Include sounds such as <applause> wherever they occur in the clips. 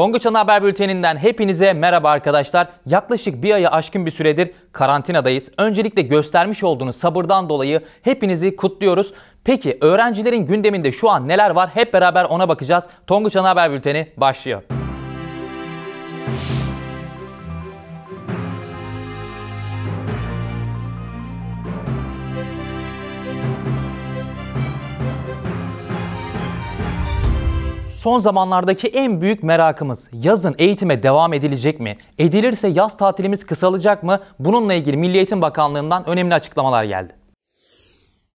Tonguç Ana Haber Bülteni'nden hepinize merhaba arkadaşlar. Yaklaşık bir aya aşkın bir süredir karantinadayız. Öncelikle göstermiş olduğunuz sabırdan dolayı hepinizi kutluyoruz. Peki öğrencilerin gündeminde şu an neler var? Hep beraber ona bakacağız. Tonguç Ana Haber Bülteni başlıyor. son zamanlardaki en büyük merakımız yazın eğitime devam edilecek mi? Edilirse yaz tatilimiz kısalacak mı? Bununla ilgili Milli Eğitim Bakanlığı'ndan önemli açıklamalar geldi.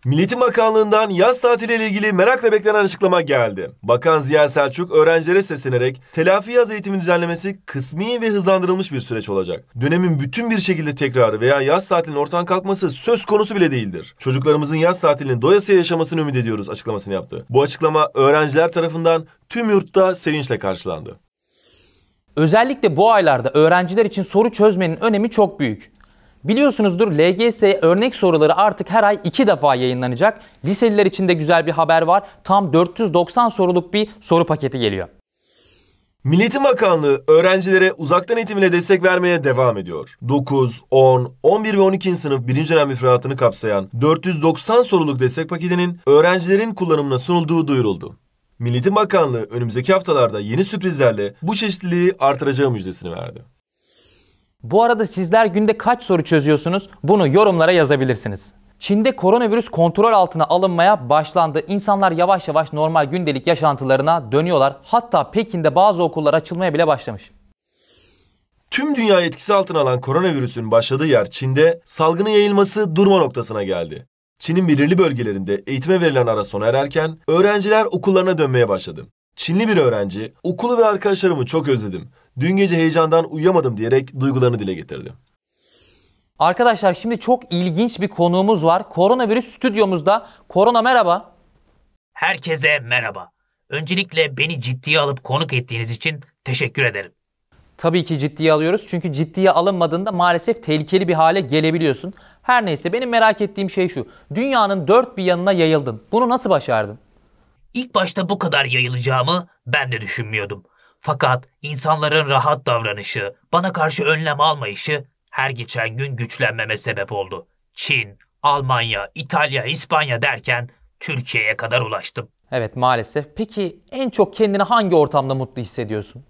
Milletin Bakanlığı'ndan yaz tatili ile ilgili merakla beklenen açıklama geldi. Bakan Ziya Selçuk öğrencilere seslenerek telafi yaz eğitimi düzenlemesi kısmi ve hızlandırılmış bir süreç olacak. Dönemin bütün bir şekilde tekrarı veya yaz tatilinin ortadan kalkması söz konusu bile değildir. Çocuklarımızın yaz tatilinin doyasıya yaşamasını ümit ediyoruz açıklamasını yaptı. Bu açıklama öğrenciler tarafından tüm yurtta sevinçle karşılandı. Özellikle bu aylarda öğrenciler için soru çözmenin önemi çok büyük. Biliyorsunuzdur LGS örnek soruları artık her ay iki defa yayınlanacak. Liseliler için de güzel bir haber var. Tam 490 soruluk bir soru paketi geliyor. Milliyetin Bakanlığı öğrencilere uzaktan eğitimine destek vermeye devam ediyor. 9, 10, 11 ve 12. sınıf birinci dönem müfredatını kapsayan 490 soruluk destek paketinin öğrencilerin kullanımına sunulduğu duyuruldu. Milliyetin Bakanlığı önümüzdeki haftalarda yeni sürprizlerle bu çeşitliliği artıracağı müjdesini verdi. Bu arada sizler günde kaç soru çözüyorsunuz? Bunu yorumlara yazabilirsiniz. Çin'de koronavirüs kontrol altına alınmaya başlandı. İnsanlar yavaş yavaş normal gündelik yaşantılarına dönüyorlar. Hatta Pekin'de bazı okullar açılmaya bile başlamış. Tüm dünya etkisi altına alan koronavirüsün başladığı yer Çin'de salgının yayılması durma noktasına geldi. Çin'in belirli bölgelerinde eğitime verilen ara sona ererken öğrenciler okullarına dönmeye başladı. Çinli bir öğrenci, okulu ve arkadaşlarımı çok özledim dün gece heyecandan uyuyamadım diyerek duygularını dile getirdi. Arkadaşlar şimdi çok ilginç bir konuğumuz var. Koronavirüs stüdyomuzda. Korona merhaba. Herkese merhaba. Öncelikle beni ciddiye alıp konuk ettiğiniz için teşekkür ederim. Tabii ki ciddiye alıyoruz çünkü ciddiye alınmadığında maalesef tehlikeli bir hale gelebiliyorsun. Her neyse benim merak ettiğim şey şu. Dünyanın dört bir yanına yayıldın. Bunu nasıl başardın? İlk başta bu kadar yayılacağımı ben de düşünmüyordum. Fakat insanların rahat davranışı, bana karşı önlem almayışı her geçen gün güçlenmeme sebep oldu. Çin, Almanya, İtalya, İspanya derken Türkiye'ye kadar ulaştım. Evet maalesef. Peki en çok kendini hangi ortamda mutlu hissediyorsun?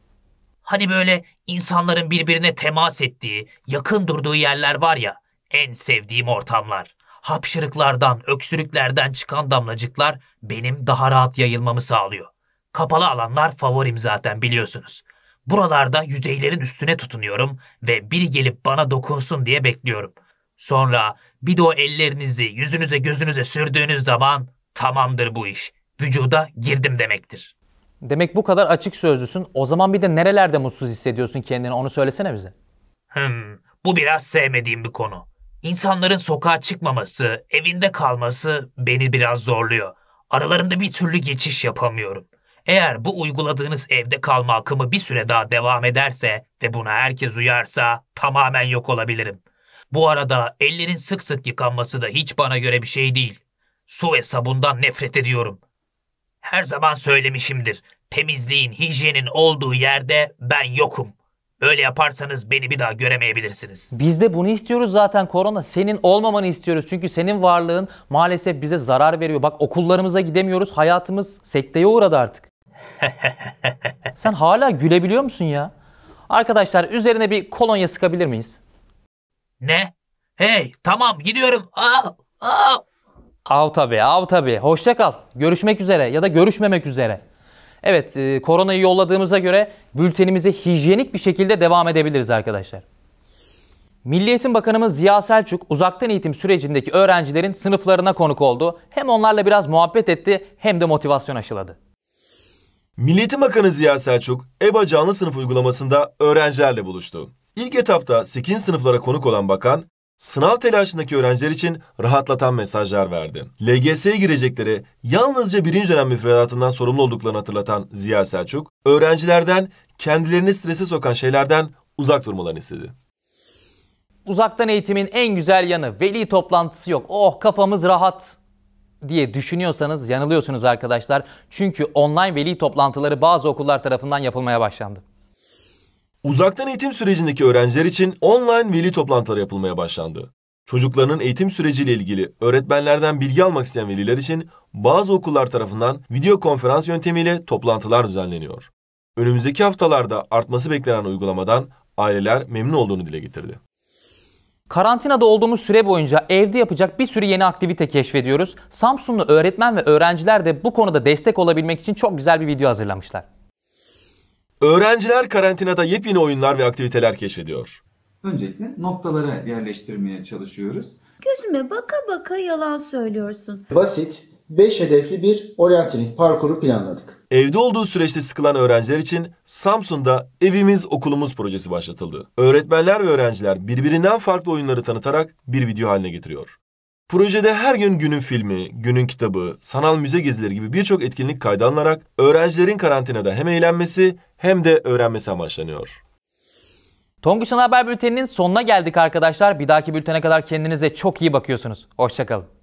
Hani böyle insanların birbirine temas ettiği, yakın durduğu yerler var ya, en sevdiğim ortamlar. Hapşırıklardan, öksürüklerden çıkan damlacıklar benim daha rahat yayılmamı sağlıyor. Kapalı alanlar favorim zaten biliyorsunuz. Buralarda yüzeylerin üstüne tutunuyorum ve biri gelip bana dokunsun diye bekliyorum. Sonra bir de o ellerinizi yüzünüze gözünüze sürdüğünüz zaman tamamdır bu iş. Vücuda girdim demektir. Demek bu kadar açık sözlüsün. O zaman bir de nerelerde mutsuz hissediyorsun kendini onu söylesene bize. Hmm, bu biraz sevmediğim bir konu. İnsanların sokağa çıkmaması, evinde kalması beni biraz zorluyor. Aralarında bir türlü geçiş yapamıyorum. Eğer bu uyguladığınız evde kalma akımı bir süre daha devam ederse ve buna herkes uyarsa tamamen yok olabilirim. Bu arada ellerin sık sık yıkanması da hiç bana göre bir şey değil. Su ve sabundan nefret ediyorum. Her zaman söylemişimdir. Temizliğin, hijyenin olduğu yerde ben yokum. Öyle yaparsanız beni bir daha göremeyebilirsiniz. Biz de bunu istiyoruz zaten korona. Senin olmamanı istiyoruz. Çünkü senin varlığın maalesef bize zarar veriyor. Bak okullarımıza gidemiyoruz. Hayatımız sekteye uğradı artık. <laughs> Sen hala gülebiliyor musun ya? Arkadaşlar üzerine bir kolonya sıkabilir miyiz? Ne? Hey tamam gidiyorum. Aa, aa. Av tabi av tabi. Hoşça kal. Görüşmek üzere ya da görüşmemek üzere. Evet e, koronayı yolladığımıza göre bültenimize hijyenik bir şekilde devam edebiliriz arkadaşlar. Milliyetin Eğitim Bakanımız Ziya Selçuk uzaktan eğitim sürecindeki öğrencilerin sınıflarına konuk oldu. Hem onlarla biraz muhabbet etti hem de motivasyon aşıladı. Milliyet'in Bakanı Ziya Selçuk, EBA canlı sınıf uygulamasında öğrencilerle buluştu. İlk etapta 8. sınıflara konuk olan bakan, sınav telaşındaki öğrenciler için rahatlatan mesajlar verdi. LGS'ye girecekleri yalnızca birinci dönem müfredatından sorumlu olduklarını hatırlatan Ziya Selçuk, öğrencilerden kendilerini strese sokan şeylerden uzak durmalarını istedi. Uzaktan eğitimin en güzel yanı veli toplantısı yok. Oh kafamız rahat diye düşünüyorsanız yanılıyorsunuz arkadaşlar. Çünkü online veli toplantıları bazı okullar tarafından yapılmaya başlandı. Uzaktan eğitim sürecindeki öğrenciler için online veli toplantıları yapılmaya başlandı. Çocuklarının eğitim süreciyle ilgili öğretmenlerden bilgi almak isteyen veliler için bazı okullar tarafından video konferans yöntemiyle toplantılar düzenleniyor. Önümüzdeki haftalarda artması beklenen uygulamadan aileler memnun olduğunu dile getirdi. Karantinada olduğumuz süre boyunca evde yapacak bir sürü yeni aktivite keşfediyoruz. Samsunlu öğretmen ve öğrenciler de bu konuda destek olabilmek için çok güzel bir video hazırlamışlar. Öğrenciler karantinada yepyeni oyunlar ve aktiviteler keşfediyor. Öncelikle noktalara yerleştirmeye çalışıyoruz. Gözüme baka baka yalan söylüyorsun. Basit, 5 hedefli bir oryantilik parkuru planladık. Evde olduğu süreçte sıkılan öğrenciler için Samsun'da Evimiz Okulumuz projesi başlatıldı. Öğretmenler ve öğrenciler birbirinden farklı oyunları tanıtarak bir video haline getiriyor. Projede her gün günün filmi, günün kitabı, sanal müze gezileri gibi birçok etkinlik kayda alınarak öğrencilerin karantinada hem eğlenmesi hem de öğrenmesi amaçlanıyor. Tonguç'un haber bülteninin sonuna geldik arkadaşlar. Bir dahaki bültene kadar kendinize çok iyi bakıyorsunuz. Hoşçakalın.